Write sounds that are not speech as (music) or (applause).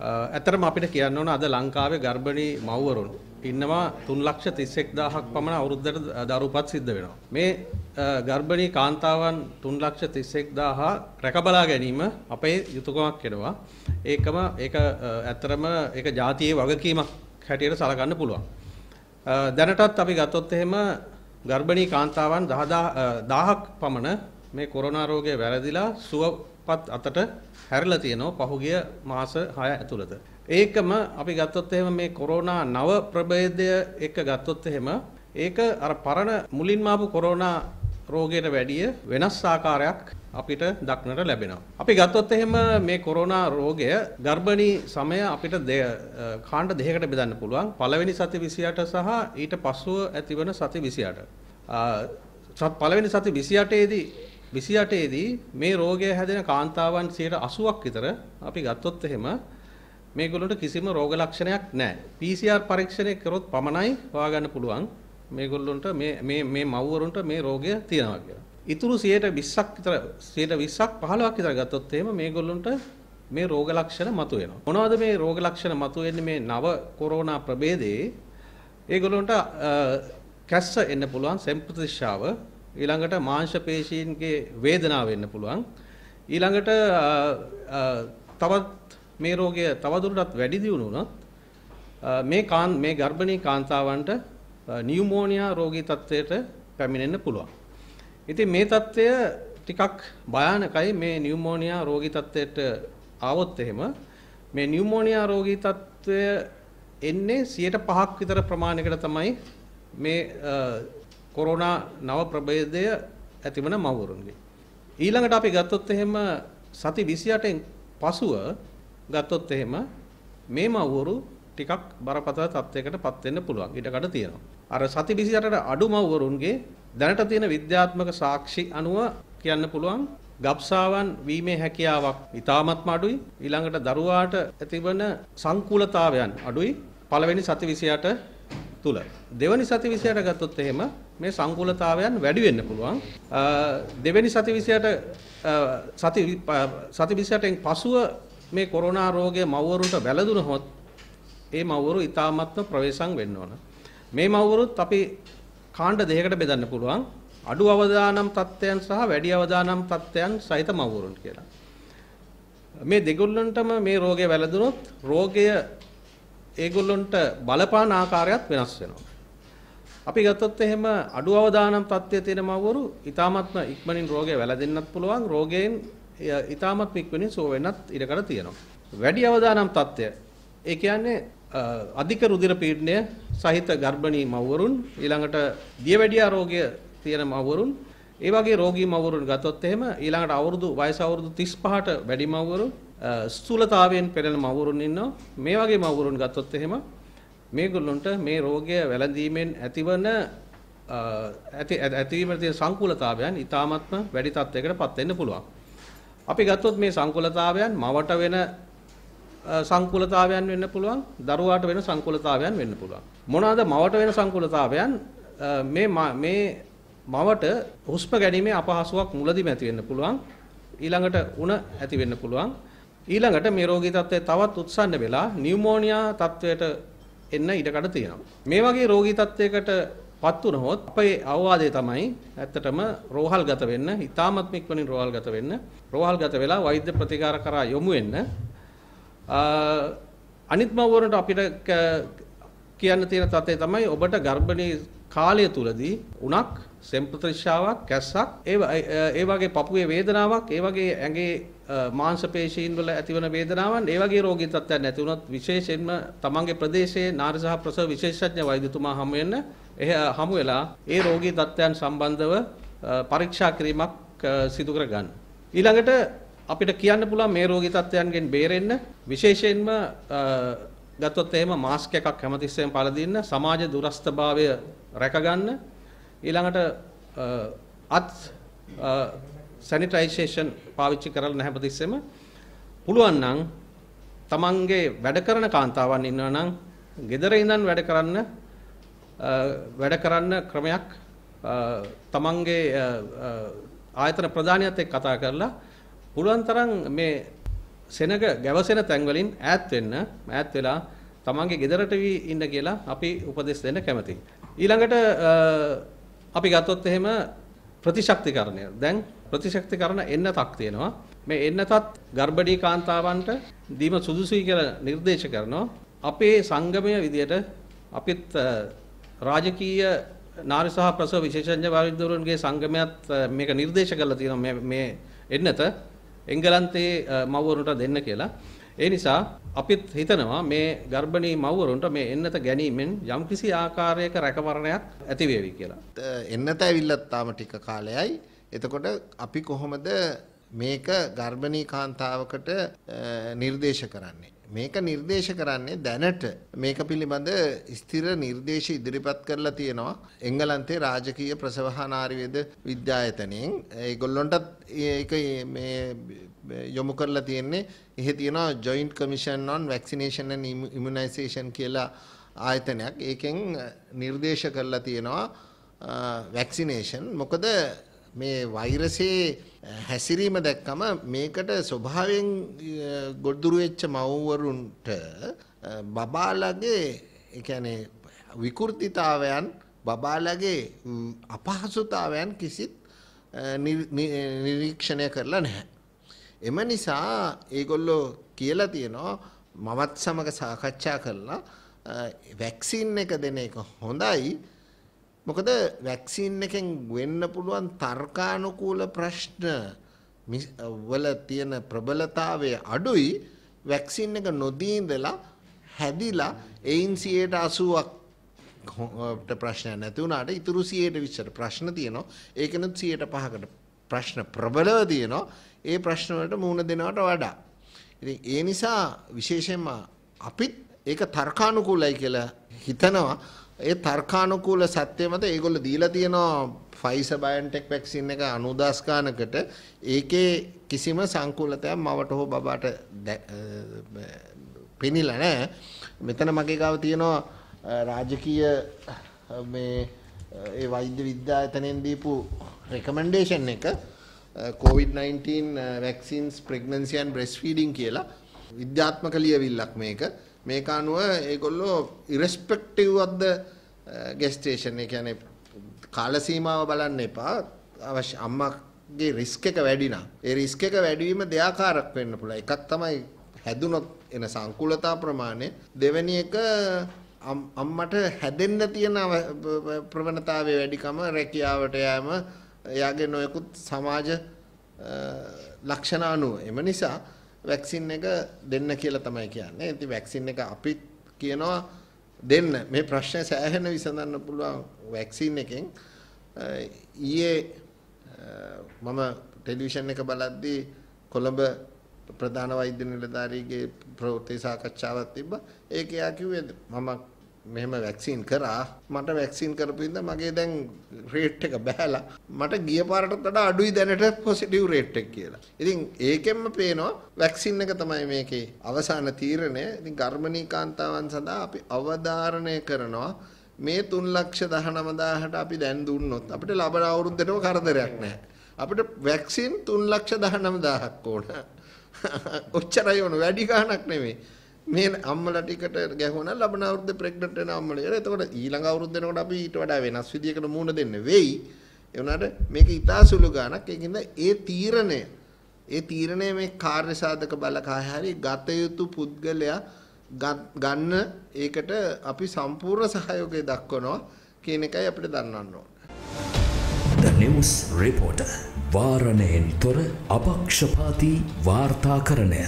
ඇතරම අපිට කියන්න ඕන අද ලංකාවේ ගර්භණී මව්වරුන් ඉන්නවා 331000ක් පමණ අවුරුද්දට දරුපත් සිද්ධ වෙනවා. මේ ගර්භණී කාන්තාවන් 331000 රැකබලා ගැනීම අපේ යුතුයකමක් වෙනවා. ඒකම ඒක ඇත්තරම ඒක ජාතියේ වගකීමක් හැටියට සලකන්න පුළුවන්. දැනටත් අපි ගත්තොත් එහෙම ගර්භණී කාන්තාවන් 10000ක් පමණ මේ කොරෝනා රෝගය වැළඳිලා සුව අපත් අතට හැරිලා තියෙනවා පහුගිය මාස 6 ඇතුළත. ඒකම අපි ගත්තොත් එහෙම මේ කොරෝනා නව ප්‍රභේදය එක ගත්තොත් එහෙම ඒක අර පරණ මුලින්ම ආපු කොරෝනා රෝගයට වැඩිය වෙනස් ආකාරයක් අපිට දක්නට ලැබෙනවා. අපි ගත්තොත් එහෙම මේ කොරෝනා රෝගය ගර්භණී සමය අපිට කාණ්ඩ දෙකකට බෙදන්න පුළුවන්. පළවෙනි සති 28 සහ ඊට පසුව ඇතිවන සති 28. පළවෙනි සති 28 ේදී 28ේදී මේ රෝගය හැදෙන කාන්තාවන් 80ක් විතර අපි ගත්තොත් එහෙම මේගොල්ලොන්ට කිසිම රෝග ලක්ෂණයක් නැහැ. PCR පරීක්ෂණය කරොත් පමණයි හොයාගන්න පුළුවන් මේගොල්ලොන්ට මේ මේ මේ මව්වරුන්ට මේ රෝගය තියෙනවා කියලා. ඉතුරු 120ක් විතර 120ක් 15ක් විතර ගත්තොත් එහෙම මේගොල්ලොන්ට මේ රෝග ලක්ෂණ මතුවෙනවා. මොනවද මේ රෝග ලක්ෂණ මතුවෙන්නේ මේ නව කොරෝනා ප්‍රභේදයේ? ඒගොල්ලොන්ට කැස්ස එන්න පුළුවන්, සෙම්පතිශාව, ඊළඟට මාංශ පේශීන්ගේ වේදනාව වෙන්න පුළුවන්. ඊළඟට තවත් මේ රෝගය තවදුරටත් වැඩි දියුණු වුණොත් මේ කාන් මේ ගර්භණී කාන්තාවන්ට නියුමෝනියා රෝගී තත්ත්වයට පැමිණෙන්න පුළුවන්. ඉතින් මේ தත්ත්වය ටිකක් භයානකයි මේ නියුමෝනියා රෝගී තත්ත්වයට ආවොත් එහෙම මේ නියුමෝනියා රෝගී තත්ත්වය එන්නේ 105ක් විතර ප්‍රමාණයකට තමයි මේ කොරෝනා නව ප්‍රභේදය ඇතිවන මවුරුන්ගේ. ඊළඟට අපි ගත්තොත් එහෙම සති 28න් පසුව ගත්තොත් එහෙම මේ මව්වරු ටිකක් බරපතල තත්යකට පත් වෙන්න පුළුවන්. ඊටකට තියෙනවා. අර සති 28ට අඩු මව්වරුන්ගේ දැනට තියෙන විද්‍යාත්මක සාක්ෂි අනුව කියන්න පුළුවන් ගබ්සාවන් වීමේ හැකියාවක් ඉතාමත්ම අඩුයි. ඊළඟට දරුවාට ඇතිවන සංකූලතාවයන් අඩුයි. පළවෙනි සති 28 තුල. දෙවනි සති 28 ගත්තොත් එහෙම මේ සංකූලතාවයන් වැඩි වෙන්න පුළුවන්. දෙවැනි සති 28 සති සති 28න් පසුව මේ කොරෝනා රෝගය මව්වරුන්ට වැළඳුනහොත් ඒ මව්වරු ඊ타මත්ම ප්‍රවේශම් වෙන්න ඕන. මේ මව්වරුත් අපි කාණ්ඩ දෙකකට බෙදන්න පුළුවන්. අඩු අවදානම් තත්ත්වයන් සහ වැඩි අවදානම් තත්ත්වයන් සහිත මව්වරුන් කියලා. මේ දෙගොල්ලන්ටම මේ රෝගය වැළඳුනොත් රෝගය ඒගොල්ලන්ට බලපාන ආකාරයත් වෙනස් වෙනවා. අපි ගත්තොත් එහෙම අඩු අවදානම් තත්ත්වයේ තියෙන මව්වරු ඊටාත්ම ඉක්මනින් රෝගය වැළඳෙන්නත් පුළුවන් රෝගයෙන් ඊටාත්ම ඉක්මනින් සුව වෙන්නත් ඉඩකඩ තියෙනවා. වැඩි අවදානම් තත්ත්වය ඒ කියන්නේ අධික රුධිර පීඩනය සහිත ගර්භණී මව්වරුන් ඊළඟට දියවැඩියා රෝගය තියෙන මව්වරුන් ඒ වගේ රෝගී මව්වරුන් ගත්තොත් එහෙම ඊළඟට අවුරුදු වයස අවුරුදු 35ට වැඩි මව්වරු ස්ථූලතාවයෙන් පෙළෙන මව්වරුන් ඉන්නවා මේ වගේ මව්වරුන් ගත්තොත් එහෙම මේගොල්ලොන්ට මේ රෝගය වැළඳීමෙන් ඇතිවන ඇති ඇතිවීම තියෙන සංකූලතාවයන් ඊටාත්ම වැඩි තත්යකට පත් වෙන්න පුළුවන්. අපි ගත්තොත් මේ සංකූලතාවයන් මවට වෙන සංකූලතාවයන් වෙන්න පුළුවන්, දරුවාට වෙන සංකූලතාවයන් වෙන්න පුළුවන්. මොනවාද මවට වෙන සංකූලතාවයන්? මේ මේ මවට හුස්ම ගැනීමේ අපහසුාවක් මුලදිම ඇති වෙන්න පුළුවන්. ඊළඟට උණ ඇති වෙන්න පුළුවන්. ඊළඟට මේ රෝගී තත්ත්වය තවත් උත්සන්න වෙලා නියුමෝනියා තත්ත්වයට එන්න ඉඩකඩ තියෙනවා. මේ වගේ රෝගී තත්ත්වයකට පත් වුණහොත් අපේ අවවාදය තමයි ඇත්තටම රෝහල් ගත වෙන්න, ඊ타මත්ම ඉක්මනින් රෝහල් ගත වෙන්න, රෝහල් ගත වෙලා වෛද්‍ය ප්‍රතිකාර කරා යොමු වෙන්න. අනිත් මව්වරුන්ට අපිට කියන්න තියෙන තත්ත්වය තමයි ඔබට ගර්භණී කාලය තුලදී උණක්, සෙම්ප්‍රතිශ්‍යාවක්, කැස්සක්, ඒ ඒ වගේ පපුවේ වේදනාවක්, ඒ වගේ ඇඟේ මාංශ පේශීන් වල ඇතිවන වේදනාවන් ඒ වගේ රෝගී තත්ත්වයන් නැති වුණොත් විශේෂයෙන්ම තමන්ගේ ප්‍රදේශයේ නාරි සහ ප්‍රසව විශේෂඥ වෛද්‍යතුමා හමු වෙන්න එහා හමු වෙලා ඒ රෝගී තත්ත්වයන් සම්බන්ධව පරීක්ෂා කිරීමක් සිදු කරගන්න. ඊළඟට අපිට කියන්න පුළුවන් මේ රෝගී තත්ත්වයන්ගෙන් බේරෙන්න විශේෂයෙන්ම ගත්තොත් එහෙම මාස්ක් එකක් හැමතිස්සෙම පළඳින්න සමාජ දුරස්ථභාවය රැකගන්න ඊළඟට අත් සැනිටයිසේෂන් පාවිච්චි කරලා නැහැ ප්‍රතිස්සෙම පුළුවන් නම් තමන්ගේ වැඩ කරන කාන්තාවන් ඉන්නවා නම් ගෙදර ඉඳන් වැඩ කරන්න වැඩ කරන්න ක්‍රමයක් තමන්ගේ ආයතන ප්‍රධානියත් එක්ක කතා කරලා පුළුවන් තරම් මේ සෙනග ගැවසෙන තැන්වලින් ඈත් වෙන්න ඈත් වෙලා තමන්ගේ ගෙදරට වී ඉන්න කියලා අපි උපදෙස් දෙන්න කැමතියි. ඊළඟට අපි ගත්තොත් එහෙම ප්‍රතිශක්තිකරණය. දැන් ප්‍රතිශක්තිකරණ එන්නතක් තියෙනවා. මේ එන්නතත් ගර්භණී කාන්තාවන්ට දීම සුදුසුයි කියලා නිර්දේශ කරනවා. අපේ සංගමය විදියට අපිත් රාජකීය නාරි සහ ප්‍රසව විශේෂඥ වෛද්‍යවරුන්ගේ සංගමයත් මේක නිර්දේශ කරලා තියෙනවා මේ එන්නත එංගලන්තයේ මව්වරුන්ට දෙන්න කියලා. ඒ නිසා අපිත් හිතනවා මේ ගර්භණී මව්වරුන්ට මේ එන්නත ගැනීමෙන් යම්කිසි ආකාරයක රැකවරණයක් ඇති වේවි කියලා. එන්නත ඇවිල්ලා තාම ටික කාලයයි. එතකොට අපි කොහොමද මේක ගර්භණී කාන්තාවකට නිර්දේශ කරන්නේ. මේක නිර්දේශ කරන්නේ දැනට මේක පිළිබඳ ස්ථිර නිර්දේශ ඉදිරිපත් කරලා තියෙනවා එංගලන්තේ රාජකීය ප්‍රසවහනාරිවේද විද්‍යායතනයෙන් ඒගොල්ලොන්ටත් ඒක මේ යොමු කරලා තියෙන්නේ එහෙ තියෙනවා joint commission on vaccination and immunization කියලා ආයතනයක් ඒකෙන් නිර්දේශ කරලා තියෙනවා වැක්සිනේෂන් මොකද මේ වෛරසයේ හැසිරීම දැක්කම මේකට ස්වභාවයෙන් ගොඩදුරු වෙච්ච මව්වරුන්ට බබාලගේ ඒ කියන්නේ විකෘතිතාවයන් බබාලගේ අපහසුතාවයන් කිසිත් නිරීක්ෂණය කරලා නැහැ. එම නිසා ඒගොල්ලෝ කියලා තියෙනවා මමත් සමග සාකච්ඡා කරලා වැක්සින් එක දෙන එක හොඳයි මොකද වැක්සින් එකෙන් වෙන්න පුළුවන් තර්කානුකූල ප්‍රශ්න වල තියෙන ප්‍රබලතාවය අඩුයි වැක්සින් එක නොදී ඉඳලා හැදිලා එයින් 80ක් ට ප්‍රශ්නයක් නැති වුණාට ඉතුරු 120ට ප්‍රශ්න තියෙනවා ඒකනොත් 105කට ප්‍රශ්න ප්‍රබලව තියෙනවා ඒ ප්‍රශ්න වලට මුහුණ දෙනවට වඩා ඉතින් ඒ නිසා විශේෂයෙන්ම අපිත් ඒක තර්කානුකූලයි කියලා හිතනවා ඒ තර්කානුකූල සත්‍ය මත ඒගොල්ලෝ දීලා තියෙනවා ෆයිසර් බයොන්ටෙක් වැක්සින් එක 90000 ගානකට ඒකේ කිසිම සංකූලතයක් මවට හෝ බබාට පෙනිලා නැහැ. මෙතන මගේ ගාව තියෙනවා රාජකීය මේ ඒ වෛද්‍ය විද්‍යායතනයෙන් දීපු රෙකමෙන්ඩේෂන් එක COVID-19 vaccines pregnancy and breastfeeding කියලා විද්‍යාත්මක ලියවිල්ලක් මේක. මේක අනුව ඒගොල්ලෝ ඉරෙස්පෙක්ටිව් of the uh, gas station ඒ කියන්නේ කාල සීමාව බලන්න එපා. අවශ්‍ය අම්මගේ රිස්ක් එක වැඩි නම් ඒ රිස්ක් එක වැඩි වීම දෙආකාරයක් වෙන්න පුළුවන්. එකක් තමයි හැදුනොත් එන සංකූලතා ප්‍රමාණය දෙවෙනි එක අම්මට හැදෙන්න තියෙන ප්‍රවණතාවය වැඩිකම රැකියාවට යෑම එයාගේ නොයෙකුත් සමාජ uh, ලක්ෂණ අනුව එම නිසා වැක්සින් එක දෙන්න කියලා තමයි කියන්නේ. ඉතින් වැක්සින් එක අපි කියනවා දෙන්න. මේ ප්‍රශ්නේ සෑහෙන විසඳන්න පුළුවන් වැක්සින් එකෙන් ඊයේ මම ටෙලිවිෂන් එක බලද්දී කොළඹ ප්‍රධාන වෛද්‍ය නිලධාරීගේ ප්‍රවෘත්ති සාකච්ඡාවක් තිබ්බා. ඒක එයා කිව්වේ මම මෙහෙම වැක්සින් කරා මට වැක්සින් කරපු ඉඳ මගේ දැන් රේට් එක බෑලා මට ගිය පාරටත් වඩා අඩුයි දැනට පොසිටිව් රේට් එක කියලා. ඉතින් ඒකෙන්ම පේනවා වැක්සින් එක තමයි මේකේ අවසාන තීරණය. ඉතින් ගර්මනී කාන්තාවන් සඳහා අපි අවධාරණය කරනවා මේ 319000ට අපි දැන් දුන්නොත් අපිට ලබන අවුරුද්දටම කරදරයක් නැහැ. අපිට වැක්සින් 319000ක් ඕන. (laughs) ඔච්චරයි ඕන වැඩි ගාණක් නෙමෙයි. මේ අම්මලා ටිකට ගැහුණා ලබන අවුරුද්දේ ප්‍රෙග්නන්ට් වෙන අම්මලා. එතකොට ඊළඟ අවුරුද්ද වෙනකොට අපි ඊට වඩා වෙනස් විදියකට මුණ දෙන්න වෙයි. ඒ වුණාට මේක ඉතා සුළු ගානක්. ඒකින්ද ඒ තීරණය ඒ තීරණය මේ කාර්ය සාධක බලකා හැරි ගත යුතු පුද්ගලයා ගන්න ඒකට අපි සම්පූර්ණ සහයෝගය දක්වනවා කියන එකයි අපිට දන්නන්න ඕන. The News Reporter වාරණයෙන් තොර අපක්ෂපාති වාර්තාකරණය